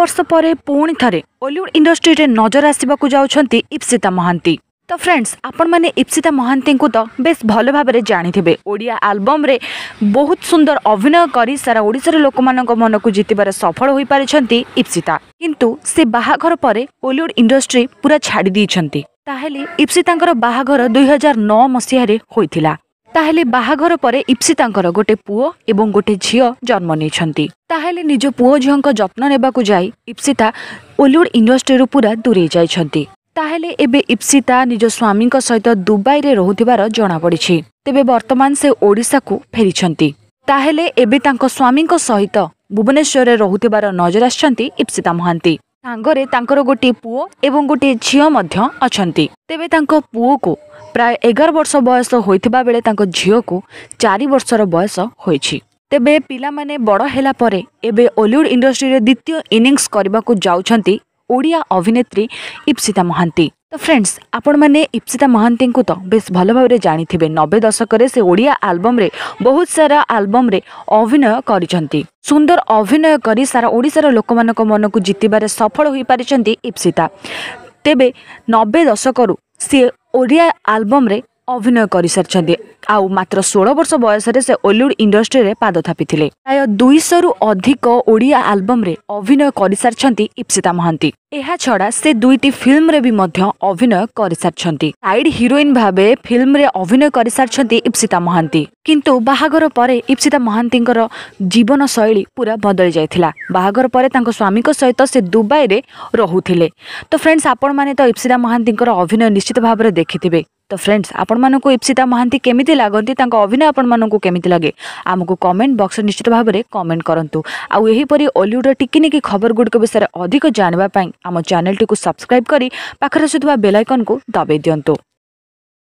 ବର୍ଷ ପରେ ପୁଣି ଥରେ ଓଲିଉଡ୍ ଇଣ୍ଡଷ୍ଟ୍ରିରେ ନଜର ଆସିବାକୁ ଯାଉଛନ୍ତି ଇପ୍ସିତା ମହାନ୍ତି ତ ଫ୍ରେଣ୍ଡସ୍ ଆପଣମାନେ ଇପ୍ସିତା ମହାନ୍ତିଙ୍କୁ ତ ବେଶ୍ ଭଲ ଭାବରେ ଜାଣିଥିବେ ଓଡ଼ିଆ ଆଲବମ୍ରେ ବହୁତ ସୁନ୍ଦର ଅଭିନୟ କରି ସାରା ଓଡ଼ିଶାର ଲୋକମାନଙ୍କ ମନକୁ ଜିତିବାରେ ସଫଳ ହୋଇପାରିଛନ୍ତି ଇପ୍ସିତା କିନ୍ତୁ ସେ ବାହାଘର ପରେ ଓଲିଉଡ୍ ଇଣ୍ଡଷ୍ଟ୍ରି ପୁରା ଛାଡ଼ି ଦେଇଛନ୍ତି ତାହେଲେ ଇପ୍ସିତାଙ୍କର ବାହାଘର ଦୁଇହଜାର ନଅ ମସିହାରେ ହୋଇଥିଲା ତାହେଲେ ବାହାଘର ପରେ ଇପ୍ସିତାଙ୍କର ଗୋଟେ ପୁଅ ଏବଂ ଗୋଟେ ଝିଅ ଜନ୍ମ ନେଇଛନ୍ତି ତାହେଲେ ନିଜ ପୁଅ ଝିଅଙ୍କ ଯତ୍ନ ନେବାକୁ ଯାଇ ଇପ୍ସିତା ଓଲିଉଡ୍ ଇଣ୍ଡଷ୍ଟ୍ରିରୁ ପୁରା ଦୂରେଇ ଯାଇଛନ୍ତି ତାହେଲେ ଏବେ ଇପ୍ସିତା ନିଜ ସ୍ୱାମୀଙ୍କ ସହିତ ଦୁବାଇରେ ରହୁଥିବାର ଜଣାପଡ଼ିଛି ତେବେ ବର୍ତ୍ତମାନ ସେ ଓଡ଼ିଶାକୁ ଫେରିଛନ୍ତି ତାହେଲେ ଏବେ ତାଙ୍କ ସ୍ୱାମୀଙ୍କ ସହିତ ଭୁବନେଶ୍ୱରରେ ରହୁଥିବାର ନଜର ଆସିଛନ୍ତି ଇପ୍ସିତା ମହାନ୍ତି ସାଙ୍ଗରେ ତାଙ୍କର ଗୋଟିଏ ପୁଅ ଏବଂ ଗୋଟିଏ ଝିଅ ମଧ୍ୟ ଅଛନ୍ତି ତେବେ ତାଙ୍କ ପୁଅକୁ ପ୍ରାୟ ଏଗାର ବର୍ଷ ବୟସ ହୋଇଥିବା ବେଳେ ତାଙ୍କ ଝିଅକୁ ଚାରି ବର୍ଷର ବୟସ ହୋଇଛି ତେବେ ପିଲାମାନେ ବଡ଼ ହେଲା ପରେ ଏବେ ଓଲିଉଡ଼ ଇଣ୍ଡଷ୍ଟ୍ରିରେ ଦ୍ୱିତୀୟ ଇନିଂସ କରିବାକୁ ଯାଉଛନ୍ତି ଓଡ଼ିଆ ଅଭିନେତ୍ରୀ ଇପ୍ସିତା ମହାନ୍ତି ତ ଫ୍ରେଣ୍ଡସ୍ ଆପଣମାନେ ଇପ୍ସିତା ମହାନ୍ତିଙ୍କୁ ତ ବେଶ ଭଲ ଭାବରେ ଜାଣିଥିବେ ନବେ ଦଶକରେ ସେ ଓଡ଼ିଆ ଆଲବମ୍ରେ ବହୁତ ସାରା ଆଲବମ୍ରେ ଅଭିନୟ କରିଛନ୍ତି ସୁନ୍ଦର ଅଭିନୟ କରି ସାରା ଓଡ଼ିଶାର ଲୋକମାନଙ୍କ ମନକୁ ଜିତିବାରେ ସଫଳ ହୋଇପାରିଛନ୍ତି ଇପ୍ସିତା ତେବେ ନବେ ଦଶକରୁ ସିଏ ଓଡ଼ିଆ ଆଲବମ୍ରେ ଅଭିନୟ କରିସାରିଛନ୍ତି ଆଉ ମାତ୍ର ଷୋହଳ ବର୍ଷ ବୟସରେ ସେ ଓଲିଉଡ୍ ଇଣ୍ଡଷ୍ଟ୍ରିରେ ପାଦ ଥାପିଥିଲେ ପ୍ରାୟ ଦୁଇଶହରୁ ଅଧିକ ଓଡ଼ିଆ ଆଲବମ୍ରେ ଅଭିନୟ କରିସାରିଛନ୍ତି ଇପ୍ସିତା ମହାନ୍ତି ଏହା ଛଡ଼ା ସେ ଦୁଇଟି ଫିଲ୍ମରେ ବି ମଧ୍ୟ ଅଭିନୟ କରିସାରିଛନ୍ତି ସାଇଡ୍ ହିରୋଇନ୍ ଭାବେ ଫିଲ୍ମରେ ଅଭିନୟ କରିସାରିଛନ୍ତି ଇପ୍ସିତା ମହାନ୍ତି କିନ୍ତୁ ବାହାଘର ପରେ ଇପ୍ସିତା ମହାନ୍ତିଙ୍କର ଜୀବନ ଶୈଳୀ ପୁରା ବଦଳି ଯାଇଥିଲା ବାହାଘର ପରେ ତାଙ୍କ ସ୍ୱାମୀଙ୍କ ସହିତ ସେ ଦୁବାଇରେ ରହୁଥିଲେ ତ ଫ୍ରେଣ୍ଡସ୍ ଆପଣମାନେ ତ ଇପ୍ସିତା ମହାନ୍ତିଙ୍କର ଅଭିନୟ ନିଶ୍ଚିତ ଭାବରେ ଦେଖିଥିବେ তো ফ্রেন্ডস আপনার ইপ্সিতা মহান্তি কেমিতি লাগতে তাঁর অভিনয় আপনার কেমিতি লাগে আমি কমেন্ট বক্স নিশ্চিত ভাবে কমেন্ট করতু আহপরি অলিউডর টিকিনিকি খবরগুড়ি বিষয়ে অধিক জাঁয়া আম চ্যানেলটি সবসক্রাইব করে পাখে আসুক বেলাইকন দবাই দিও